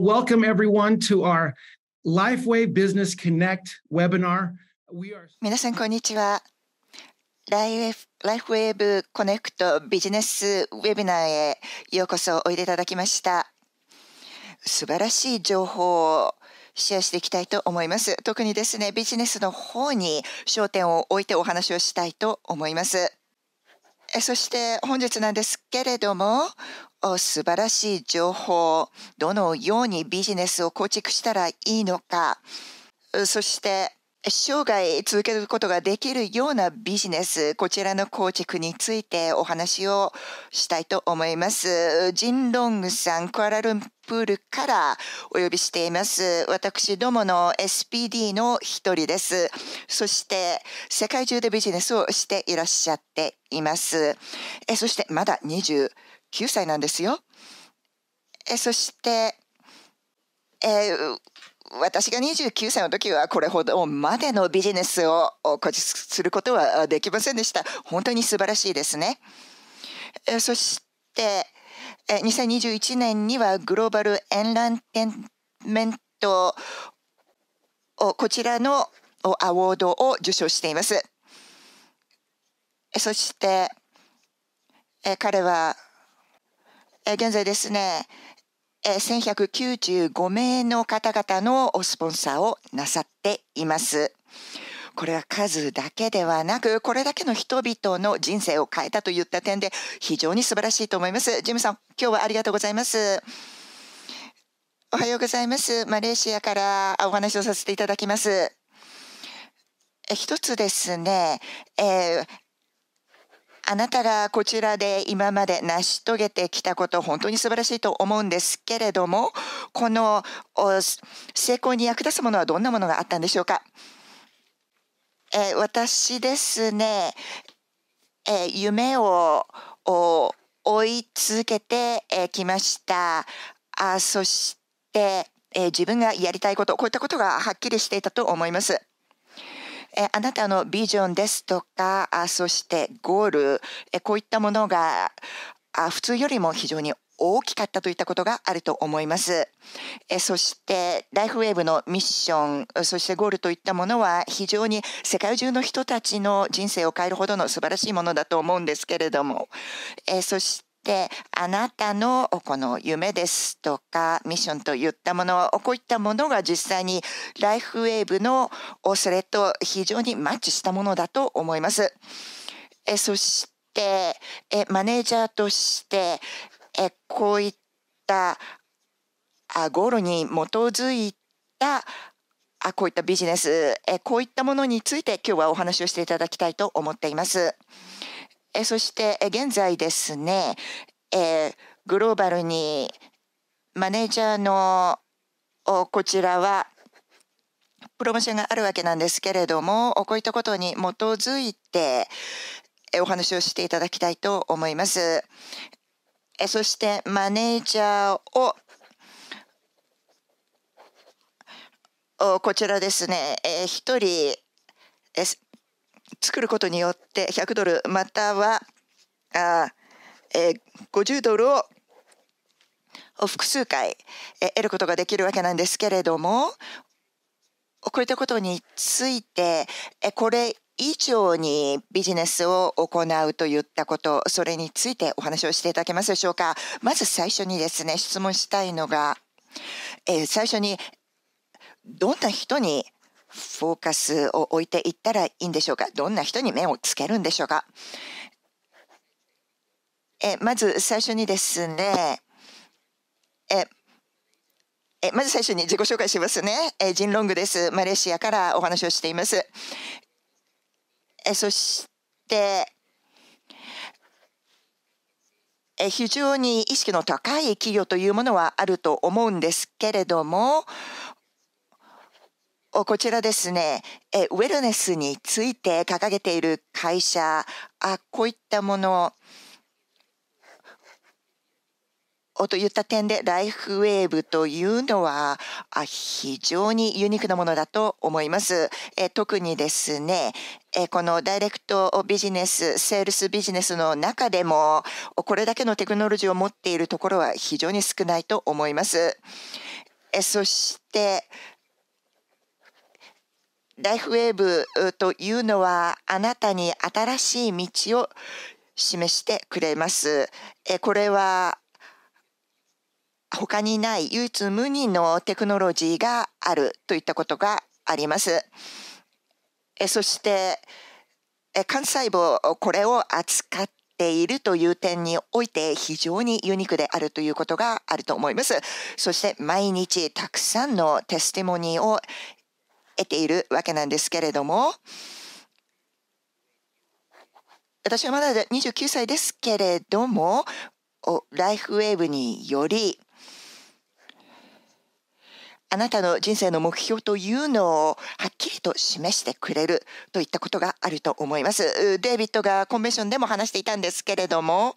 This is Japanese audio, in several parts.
Welcome, everyone, to our LifeWay Business Connect webinar. We are... 皆さん、こんにちは。ライフライフウェーブコネクトビジネスウェビナーへようこそおいでいただきました。素晴らしい情報をシェアしていきたいと思います。特にですね、ビジネスの方に焦点を置いてお話をしたいと思います。そして本日なんですけれども、素晴らしい情報、どのようにビジネスを構築したらいいのか、そして生涯続けることができるようなビジネス、こちらの構築についてお話をしたいと思います。ジン・ロングさん、クアラルンプールからお呼びしています。私どもの SPD の一人です。そして、世界中でビジネスをしていらっしゃっています。えそして、まだ29歳なんですよ。えそして、えー私が29歳の時はこれほどまでのビジネスをすることはできませんでした。本当に素晴らしいですね。えそして、え2021年にはグローバルエンランテンメントをこちらのアワードを受賞しています。そして彼は現在ですね1195名の方々のスポンサーをなさっています。これは数だけではなく、これだけの人々の人生を変えたといった点で非常に素晴らしいと思います。ジムさん、今日はありがとうございます。おはようございます。マレーシアからお話をさせていただきます。え一つですね、えーあなたがこちらで今まで成し遂げてきたこと本当に素晴らしいと思うんですけれどもこの成功に役立つものはどんなものがあったんでしょうか、えー、私ですね、えー、夢を追い続けてきましたあそして、えー、自分がやりたいことこういったことがはっきりしていたと思います。えあなたのビジョンですとかあそしてゴールえこういったものがあ普通よりも非常に大きかったといったことがあると思います。えそしてライフウェーブのミッションそしてゴールといったものは非常に世界中の人たちの人生を変えるほどの素晴らしいものだと思うんですけれどもえそしててあなたのこの夢ですとかミッションといったものこういったものが実際にライフウェーブのそれと非常にマッチしたものだと思います。えそしてえマネージャーとしてえこういったあゴールに基づいたあこういったビジネスえこういったものについて今日はお話をしていただきたいと思っています。えそして現在ですね、えグローバルにマネージャーのこちらはプロモーションがあるわけなんですけれどもこういったことに基づいてお話をしていただきたいと思います。そしてマネージャーをこちらですね、え1人作ることによって100ドルまたはあ、えー、50ドルを複数回、え得ることができるわけなんですけれどもこういったことについて、えこれ以上にビジネスを行うといったことそれについてお話をしていただけますでしょうかまず最初にですね質問したいのが、え最初にどんな人にフォーカスを置いていったらいいんでしょうかどんな人に目をつけるんでしょうかえまず最初にですねええまず最初に自己紹介しますねえジン・ロングですマレーシアからお話をしていますえそしてえ非常に意識の高い企業というものはあると思うんですけれどもこちらですね、えウェルネスについて掲げている会社、あこういったものといった点でライフウェーブというのは非常にユニークなものだと思います。え特にですねえこのダイレクトビジネスセールスビジネスの中でもこれだけのテクノロジーを持っているところは非常に少ないと思います。えそしてライフウェーブというのはあなたに新しい道を示してくれます。えこれは他にない唯一無二のテクノロジーがあるといったことがあります。えそしてえ幹細胞これを扱っているという点において非常にユニークであるということがあると思います。そして毎日たくさんのテスティモニーを得ているわけなんですけれども私はまだ29歳ですけれどもライフウェーブによりあなたの人生の目標というのをはっきりと示してくれるといったことがあると思います。デイビッドがコンベンションでも話していたんですけれども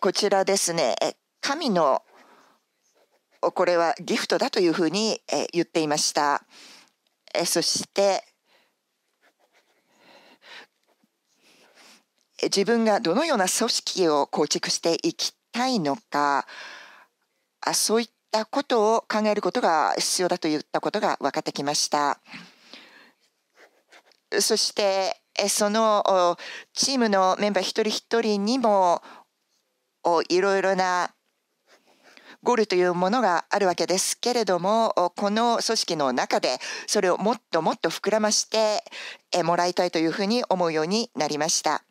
こちらですね神のこれはギフトだというふうに言っていました。そして自分がどのような組織を構築していきたいのかそういったことを考えることが必要だといったことが分かってきました。そしてそのチームのメンバー一人一人にもいろいろなゴールというものがあるわけですけれどもこの組織の中でそれをもっともっと膨らましてもらいたいというふうに思うようになりました。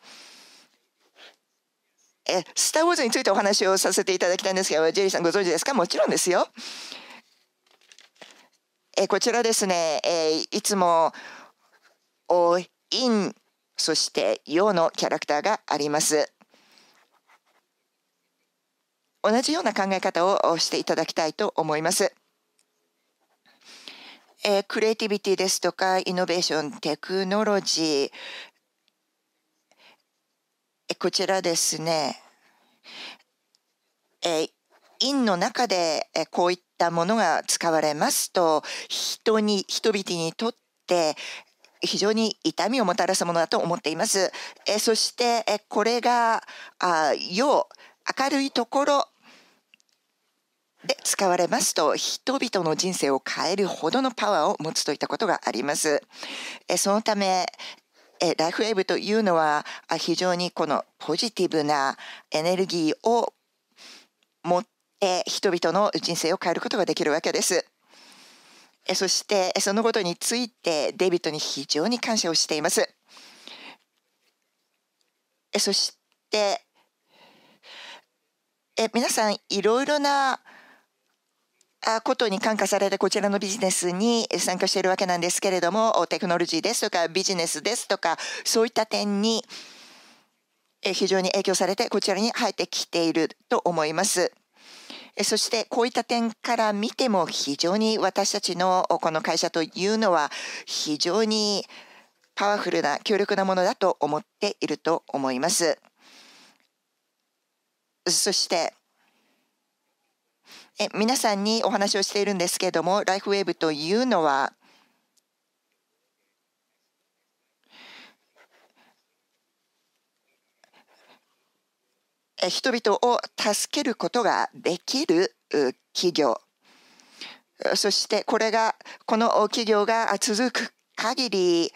えスター・ウォーズについてお話をさせていただきたいんですけどジェリーさんご存知ですかもちろんですよ。えこちらですね、えいつも「おインそして「陽」のキャラクターがあります。同じような考え方をしていただきたいと思います。えー、クリエイティビティですとか、イノベーション、テクノロジー、えこちらですね、えー、院の中で、えこういったものが使われますと、人に、人々にとって、非常に痛みをもたらすものだと思っています。えそして、えこれが、あ要、明るいところで使われますと人々の人生を変えるほどのパワーを持つといったことがあります。えそのためえライフウェーブというのは非常にこのポジティブなエネルギーを持って人々の人生を変えることができるわけです。えそしてそのことについてデビットに非常に感謝をしています。えそしてえ皆さんいろいろなことに感化されてこちらのビジネスに参加しているわけなんですけれどもテクノロジーですとかビジネスですとかそういった点に非常に影響されてこちらに入ってきていると思います。そしてこういった点から見ても非常に私たちのこの会社というのは非常にパワフルな強力なものだと思っていると思います。そしてえ皆さんにお話をしているんですけれどもライフウェーブというのは人々を助けることができる企業そしてこれがこの企業が続く限り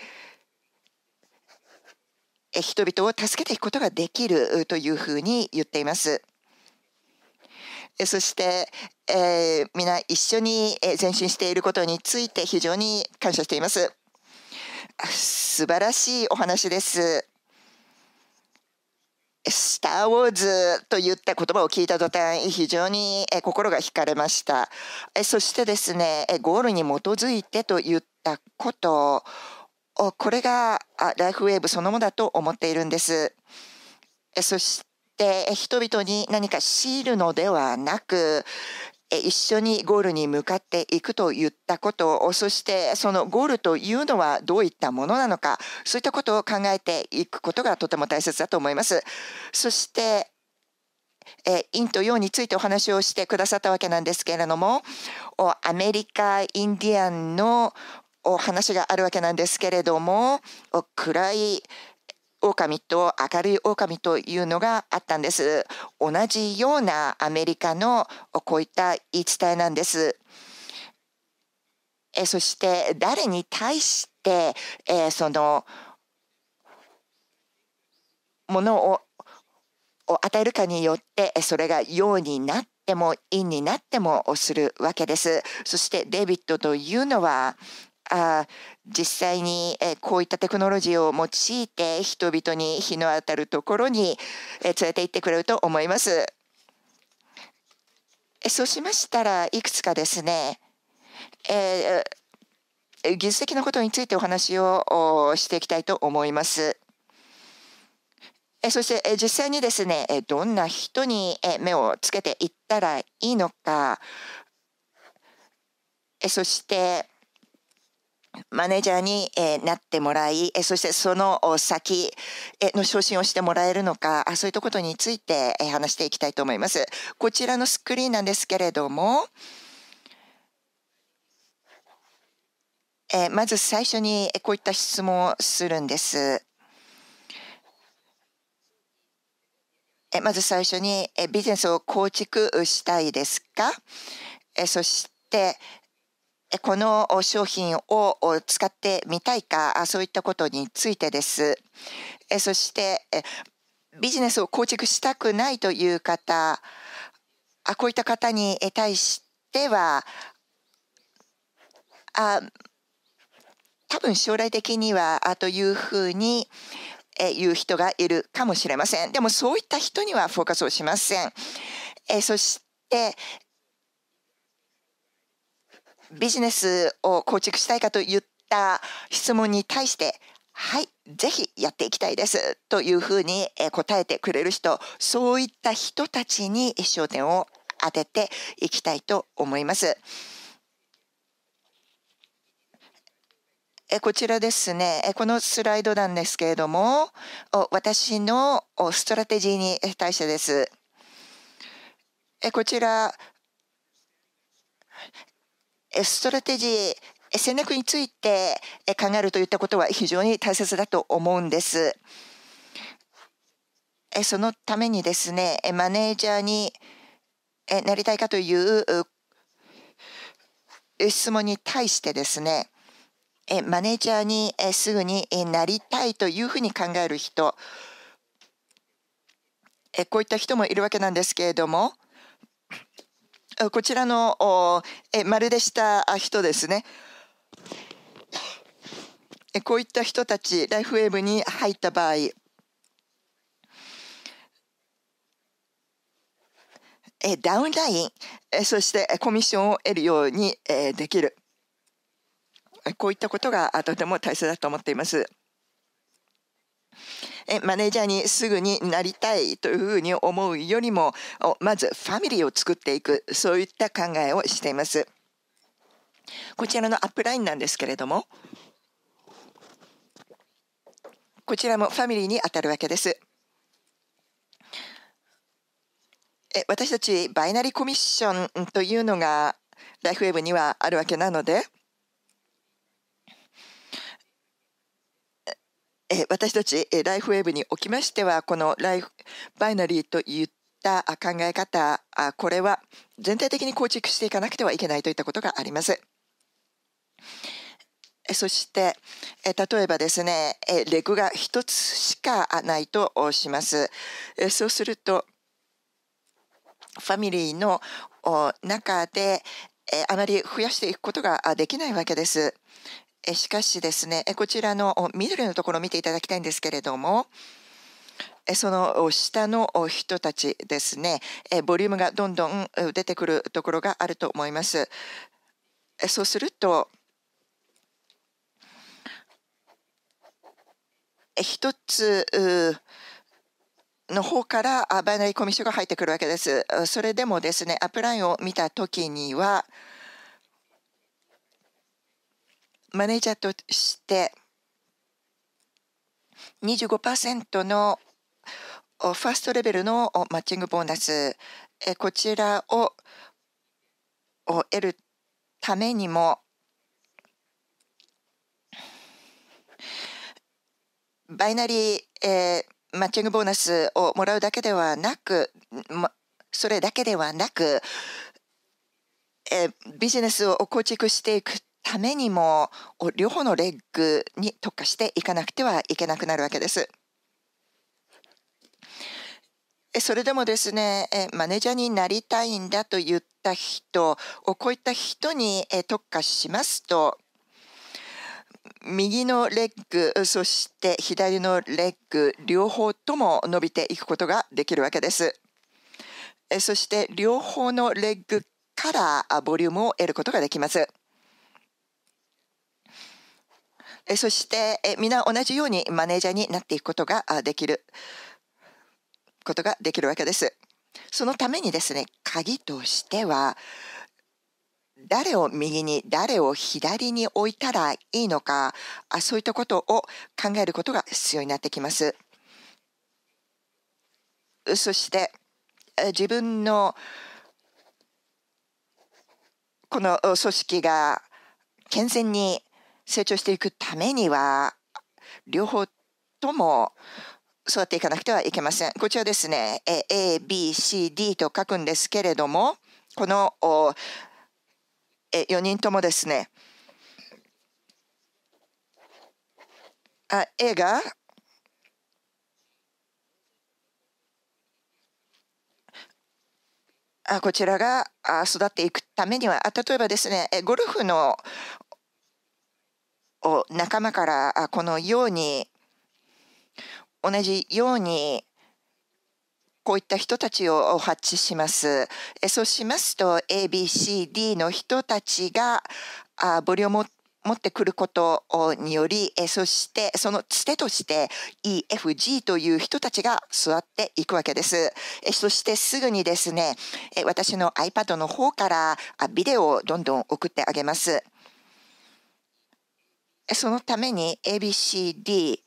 人々を助けていくことができるというふうに言っています。そして、えー、皆一緒に前進していることについて非常に感謝しています。素晴らしいお話です。スター・ウォーズと言った言葉を聞いた途端、非常に心が惹かれました。そしてですね、ゴールに基づいてと言ったこと、これがライフウェーブそのものだと思っているんです。そしって人々に何か強いるのではなく一緒にゴールに向かっていくといったことをそしてそのゴールというのはどういったものなのかそういったことを考えていくことがとても大切だと思います。そしてえ陰と陽についてお話をしてくださったわけなんですけれどもアメリカインディアンのお話があるわけなんですけれども暗い狼と明るい狼というのがあったんです。同じようなアメリカのこういった言い伝えなんです。えそして誰に対して、えそのものをを与えるかによってそれが陽になってもいいになってもするわけです。そしてデビッドというのはあ実際に、えこういったテクノロジーを用いて人々に日の当たるところに、え連れて行ってくれると思います。そうしましたらいくつかですね、えー、技術的なことについてお話をしていきたいと思います。そして実際にですねどんな人に目をつけていったらいいのかそしてマネージャーに、えー、なってもらい、えー、そしてその先の昇進をしてもらえるのか、あそういったことについて、えー、話していきたいと思います。こちらのスクリーンなんですけれども、えー、まず最初にこういった質問をするんです。えまず最初にえビジネスを構築したいですかえそしてこの商品を使ってみたいかそういったことについてです。そしてビジネスを構築したくないという方こういった方に対してはあ多分将来的にはというふうに言う人がいるかもしれません。でもそういった人にはフォーカスをしません。そしてビジネスを構築したいかといった質問に対して、はい、ぜひやっていきたいですというふうに答えてくれる人、そういった人たちに焦点を当てていきたいと思います。こちらですね、このスライドなんですけれども、私のストラテジーに対してです。こちらストラテジー戦略について考えるといったことは非常に大切だと思うんです。そのためにですねマネージャーになりたいかという質問に対してですねマネージャーにすぐになりたいというふうに考える人こういった人もいるわけなんですけれどもこちらの丸でした人ですね。こういった人たち、ライフウェーブに入った場合、ダウンライン、そしてコミッションを得るようにできる。こういったことがとても大切だと思っています。マネージャーにすぐになりたいというふうに思うよりもまずファミリーを作っていくそういった考えをしています。こちらのアップラインなんですけれどもこちらもファミリーに当たるわけです。え私たちバイナリーコミッションというのがライフウェブにはあるわけなのでえ私たち、えライフウェーブにおきましてはこのライフバイナリーといった考え方これは全体的に構築していかなくてはいけないといったことがあります。そして例えばですねレグが1つしかないとしますそうするとファミリーの中であまり増やしていくことができないわけですえしかしですね、えこちらの緑のところを見ていただきたいんですけれども、その下の人たちですね、ボリュームがどんどん出てくるところがあると思います。そうすると、一つの方からバイナリーコミッションが入ってくるわけです。それでもですね、アップラインを見たときには、マネージャーとして25%のファーストレベルのマッチングボーナスこちらを得るためにもバイナリー、えマッチングボーナスをもらうだけではなく、ま、それだけではなく、えビジネスを構築していくためにも両方のレッグに特化していかなくてはいけなくなるわけです。それでもですね、マネージャーになりたいんだと言った人をこういった人に特化しますと、右のレッグ、そして左のレッグ、両方とも伸びていくことができるわけです。そして両方のレッグからボリュームを得ることができます。えそしてえ皆同じようにマネージャーになっていくことができることができるわけです。そのためにですね鍵としては誰を右に誰を左に置いたらいいのかあそういったことを考えることが必要になってきます。そして自分のこの組織が健全に成長していくためには両方とも育っていかなくてはいけません。こちらですね A、B、C、D と書くんですけれどもこの4人ともですねあ A があこちらが育っていくためには例えばですねゴルフのを仲間からこのように同じようにこういった人たちを発注します。そうしますと ABCD の人たちがボリュームを持ってくることによりそしてそのつてとして EFG という人たちが座っていくわけですそしてすぐにですね私の iPad の方からビデオをどんどん送ってあげますそのために ABCD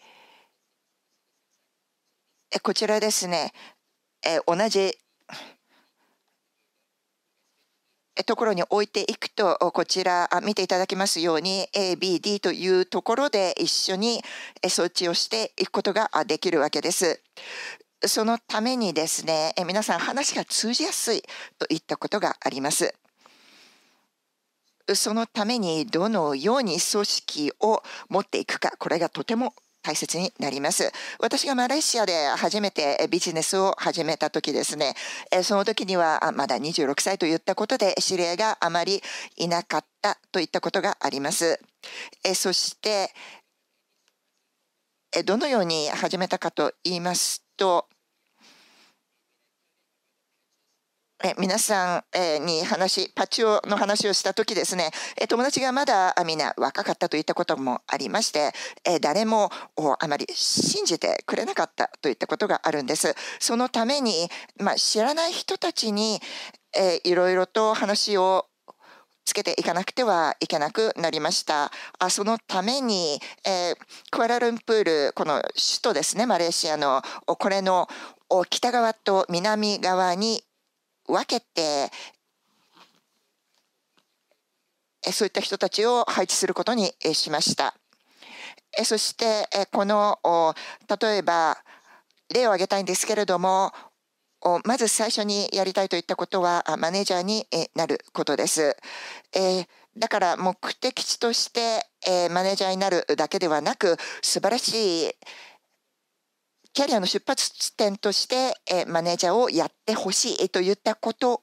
こちらですね同じところに置いていくとこちら見ていただきますように ABD というところで一緒に装置をしていくことができるわけです。そのためにですね皆さん話が通じやすいといったことがあります。そのためにどのように組織を持っていくか、これがとても大切になります。私がマレーシアで初めてビジネスを始めた時ですね、その時にはまだ26歳といったことで知り合いがあまりいなかったといったことがあります。そして、どのように始めたかと言いますと、え皆さん、えに話パチオの話をした時ですね、え友達がまだみんな若かったといったこともありまして、え誰もあまり信じてくれなかったといったことがあるんです。そのために、まあ、知らない人たちに、えいろいろと話をつけていかなくてはいけなくなりました。あそのために、えー、クアラルンプールこの首都ですねマレーシアのこれの北側と南側に分けてそういった人たちを配置することにしました。そしてこの例えば例を挙げたいんですけれどもまず最初にやりたいといったことはマネージャーになることです。だから目的地としてマネージャーになるだけではなく素晴らしいキャリアの出発点として、えマネージャーをやってほしいといったことを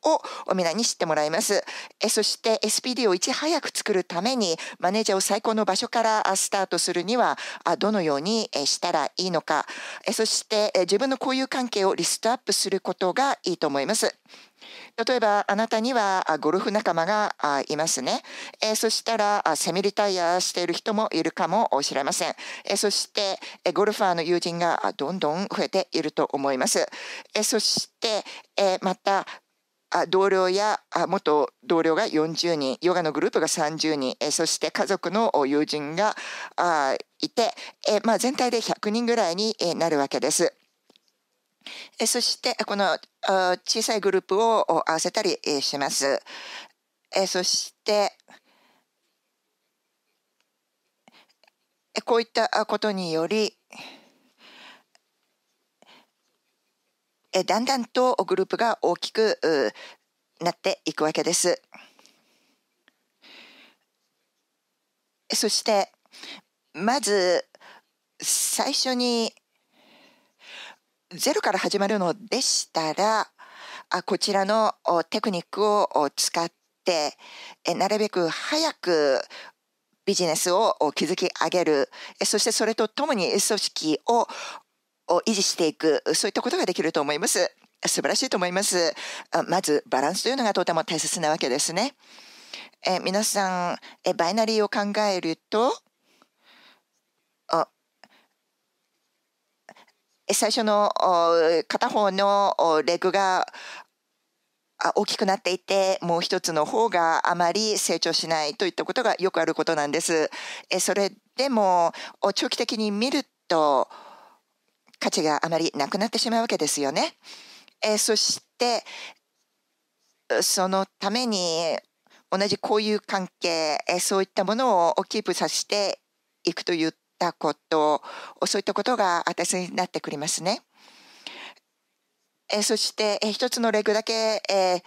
皆に知ってもらいます。えそして SPD をいち早く作るためにマネージャーを最高の場所からスタートするにはどのようにしたらいいのか、えそして自分の交友関係をリストアップすることがいいと思います。例えばあなたにはゴルフ仲間がいますね、そしたらセミリタイヤしている人もいるかもしれません、そして、ゴルファーの友人がどんどん増えていると思います、そして、また同僚や元同僚が40人ヨガのグループが30人そして家族の友人がいて、全体で100人ぐらいになるわけです。そしてこの小さいグループを合わせたりします。そしてこういったことによりだんだんとグループが大きくなっていくわけです。そしてまず最初にゼロから始まるのでしたらあこちらのテクニックを使ってえなるべく早くビジネスを築き上げるそしてそれとともに組織を維持していくそういったことができると思います素晴らしいと思いますまずバランスというのがとても大切なわけですねえ皆さんえバイナリーを考えると最初の片方のレグが大きくなっていてもう一つの方があまり成長しないといったことがよくあることなんです。それでも長期的に見ると価値があまりなくなってしまうわけですよね。そしてそのために同じ交友関係そういったものをキープさせていくというたことそういったことが私になってくれますね。えそして一つのレグだけ、え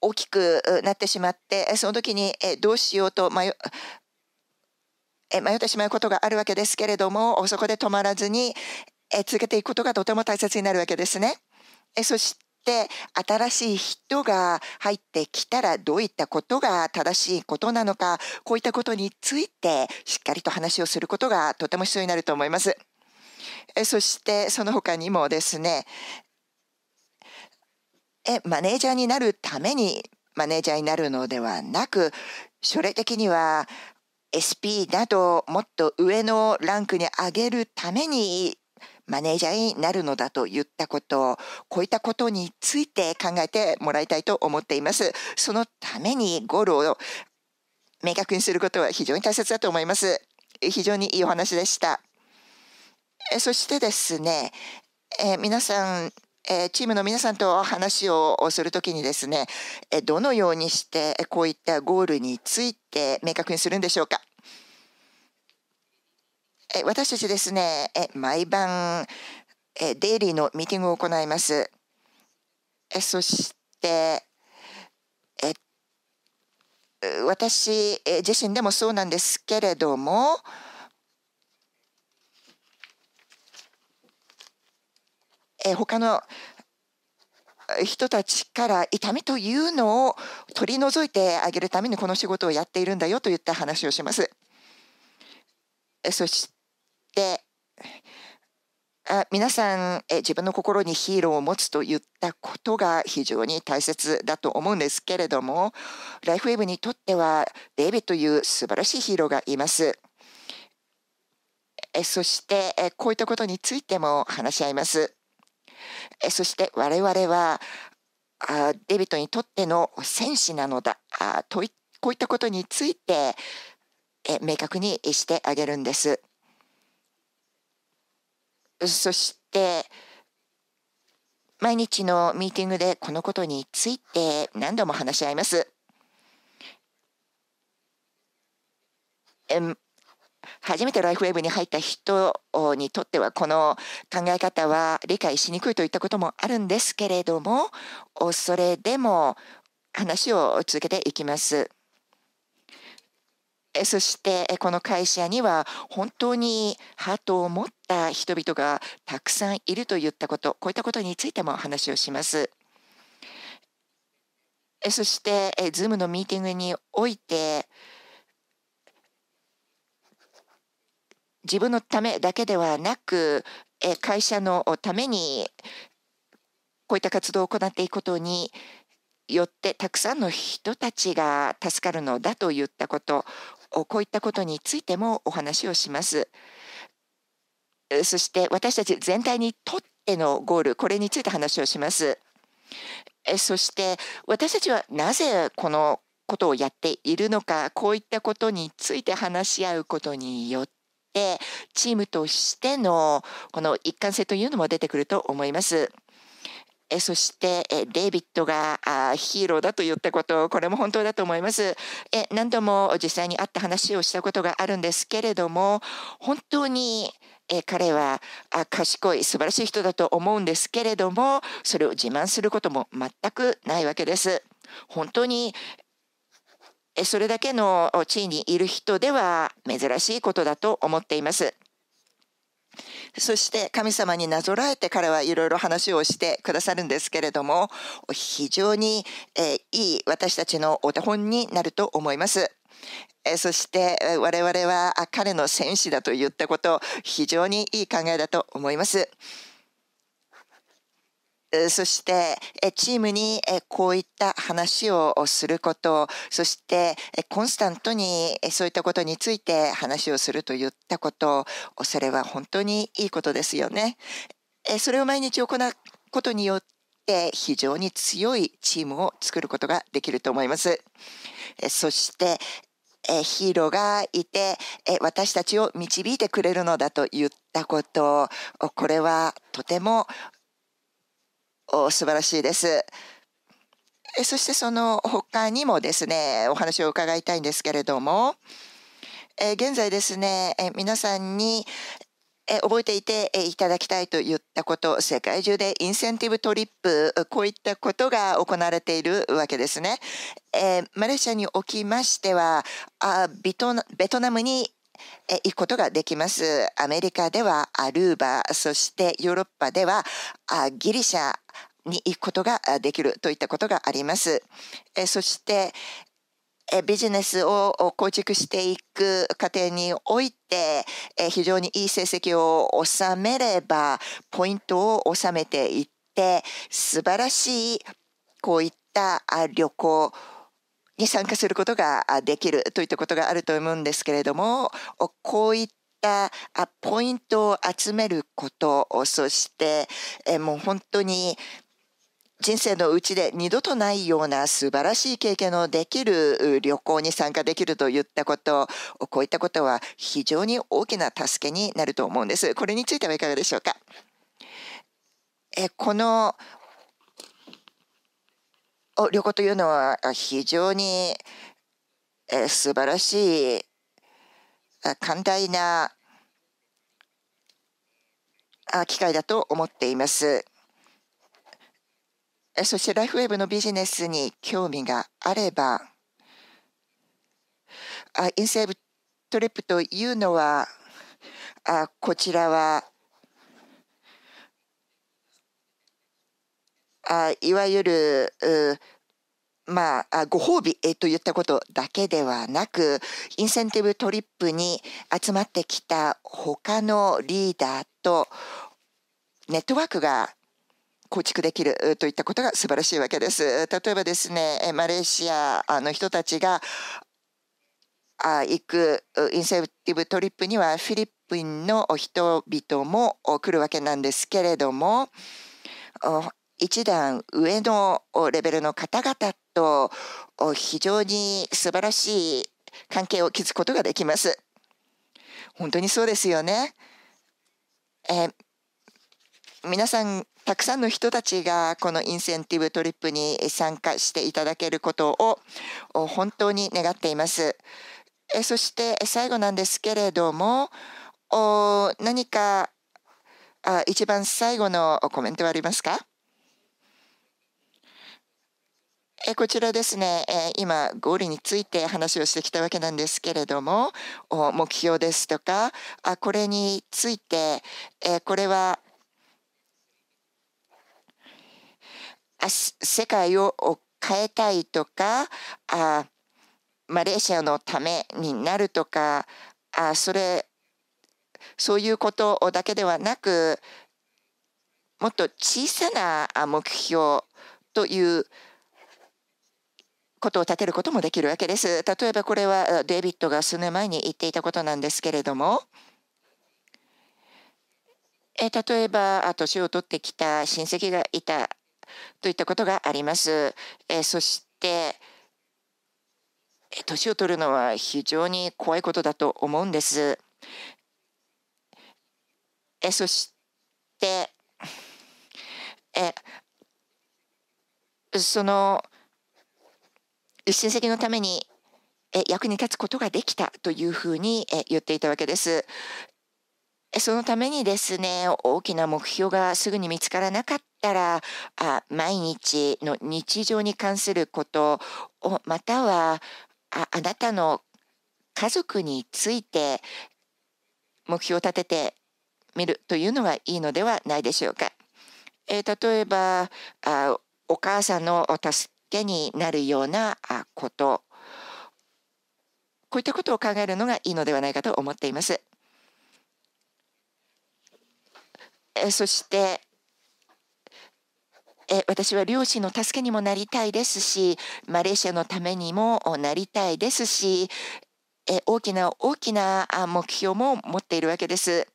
大きくなってしまってその時にどうしようと迷迷ってしまうことがあるわけですけれどもそこで止まらずに続けていくことがとても大切になるわけですね。そしって新しい人が入ってきたらどういったことが正しいことなのかこういったことについてしっかりと話をすることがとても必要になると思います。そしてその他にもですねえマネージャーになるためにマネージャーになるのではなく書類的には SP などもっと上のランクに上げるためにマネージャーになるのだと言ったことこういったことについて考えてもらいたいと思っていますそのためにゴールを明確にすることは非常に大切だと思います非常にいいお話でしたえそしてですね、え皆さんえチームの皆さんと話をするときにですね、えどのようにしてこういったゴールについて明確にするんでしょうか。え私たちですねえ毎晩えデイリーのミーティングを行いますえそしてえ私自身でもそうなんですけれどもえ他の人たちから痛みというのを取り除いてあげるためにこの仕事をやっているんだよといった話をします。そしってあ皆さんえ自分の心にヒーローを持つといったことが非常に大切だと思うんですけれどもライフウェブにとってはデイビッという素晴らしいヒーローがいます。えそしてえこういったことについても話し合います。えそして我々はあデビットにとっての戦士なのだあとこういったことについてえ明確にしてあげるんです。そして毎日のミーティングでこのことについて何度も話し合います。初めてライフウェブに入った人にとってはこの考え方は理解しにくいといったこともあるんですけれどもそれでも話を続けていきます。そしてこの会社には本当にハートを持った人々がたくさんいるといったことこういったことについても話をします。そして Zoom のミーティングにおいて自分のためだけではなく会社のためにこういった活動を行っていくことによってたくさんの人たちが助かるのだといったことこういったことについてもお話をします。そして私たち全体にとってのゴールこれについて話をします。そして私たちはなぜこのことをやっているのかこういったことについて話し合うことによってチームとしてのこの一貫性というのも出てくると思います。えそしてえデイビッドがあヒーローだと言ったことこれも本当だと思いますえ何度も実際に会った話をしたことがあるんですけれども本当にえ彼はあ賢い素晴らしい人だと思うんですけれどもそれを自慢することも全くないわけです。本当にそれだけの地位にいる人では珍しいことだと思っています。そして神様になぞらえて彼はいろいろ話をしてくださるんですけれども非常に、えいい私たちのお手本になると思います。そして我々は彼の戦士だと言ったこと非常にいい考えだと思います。そしてチームにこういった話をすることそしてコンスタントにそういったことについて話をするといったことそれは本当にいいことですよね。それを毎日行うことによって非常に強いチームを作ることができると思います。そしてヒーローがいて私たちを導いてくれるのだといったことこれはとても素晴らしいです。そしてその他にもですね、お話を伺いたいんですけれども、え現在ですね、え皆さんにえ覚えていていただきたいと言ったこと世界中でインセンティブトリップこういったことが行われているわけですね。えー、マレーシアにおきましてはあベトナムにえ行くことができます。アメリカではアルーバ、そしてヨーロッパではあギリシャに行くことができるといったことがあります。えそしてえビジネスを構築していく過程においてえ非常にいい成績を収めればポイントを収めていって素晴らしいこういった旅行に参加することができるといったことがあると思うんですけれどもこういったポイントを集めることそしてもう本当に人生のうちで二度とないような素晴らしい経験のできる旅行に参加できるといったことこういったことは非常に大きな助けになると思うんです。これについてはいかがでしょうかこの旅行というのは非常に、えー、素晴らしい寛大な機会だと思っています。そしてライフウェブのビジネスに興味があれば、インセーブトリップというのは、こちらはあいわゆるまあ、ご褒美といったことだけではなくインセンティブトリップに集まってきた他のリーダーとネットワークが構築できるといったことが素晴らしいわけです。例えばですねマレーシアの人たちが行くインセンティブトリップにはフィリピンの人々も来るわけなんですけれども一段上のレベルの方々と非常に素晴らしい関係を築くことができます。本当にそうですよね。え皆さんたくさんの人たちがこのインセンティブトリップに参加していただけることを本当に願っています。えそして最後なんですけれども何かあ一番最後のコメントはありますかえこちらですね、え今ゴールについて話をしてきたわけなんですけれども目標ですとかあこれについて、えこれはあ世界を変えたいとかあマレーシアのためになるとかあそれそういうことだけではなくもっと小さな目標ということを立てることもできるわけです。例えばこれはデイビッドが数年前に言っていたことなんですけれども。え例えば年を取ってきた親戚がいたといったことがあります。えそして年を取るのは非常に怖いことだと思うんです。えそしてえその親戚のためにえ役に立つことができたというふうにえ言っていたわけです。そのためにですね、大きな目標がすぐに見つからなかったら、あ毎日の日常に関することを、またはああなたの家族について目標を立ててみるというのがいいのではないでしょうか。えー、例えばあお母さんの助けになるようなことこういったことを考えるのがいいのではないかと思っています。えそしてえ私は両親の助けにもなりたいですしマレーシアのためにもなりたいですしえ大きな大きな目標も持っているわけです。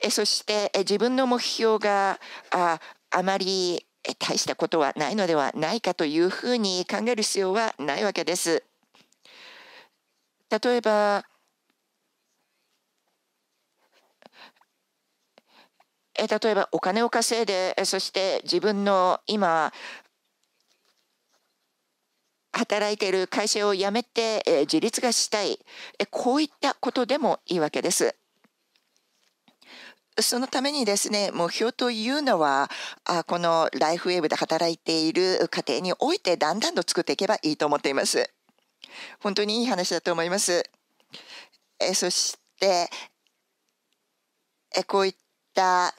えそしてえ自分の目標がああまり大したことはないのではないかというふうに考える必要はないわけです。例えば例えばお金を稼いでそして自分の今働いている会社を辞めて自立がしたいこういったことでもいいわけです。そのためにですね、目標というのは、あこのライフウェーブで働いている家庭においてだんだんと作っていけばいいと思っています。本当にいい話だと思います。えそして、えこういった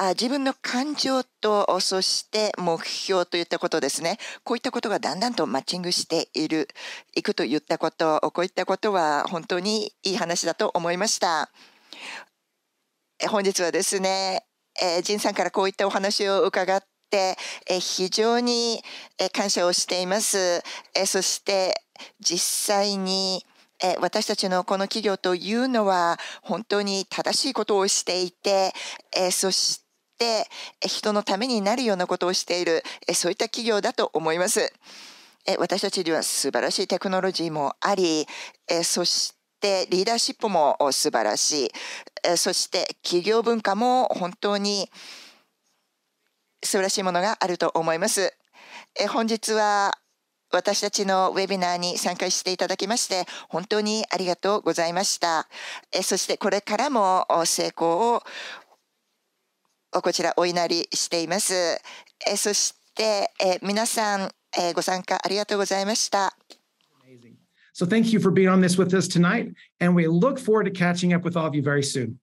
あ自分の感情とそして目標といったことですねこういったことがだんだんとマッチングしているいくといったことこういったことは本当にいい話だと思いました。本日はですね、えー、仁さんからこういったお話を伺って、えー、非常に、感謝をしています。えー、そして実際に、えー、私たちのこの企業というのは本当に正しいことをしていて、えー、そして人のためになるようなことをしているそういった企業だと思います。私たちには素晴らしいテクノロジーもありそしてってリーダーシップも素晴らしい、えそして企業文化も本当に素晴らしいものがあると思います。え本日は私たちのウェビナーに参加していただきまして本当にありがとうございました。えそしてこれからも成功をこちらお祈りしています。えそしてえ皆さんえご参加ありがとうございました。So thank you for being on this with us tonight. And we look forward to catching up with all of you very soon.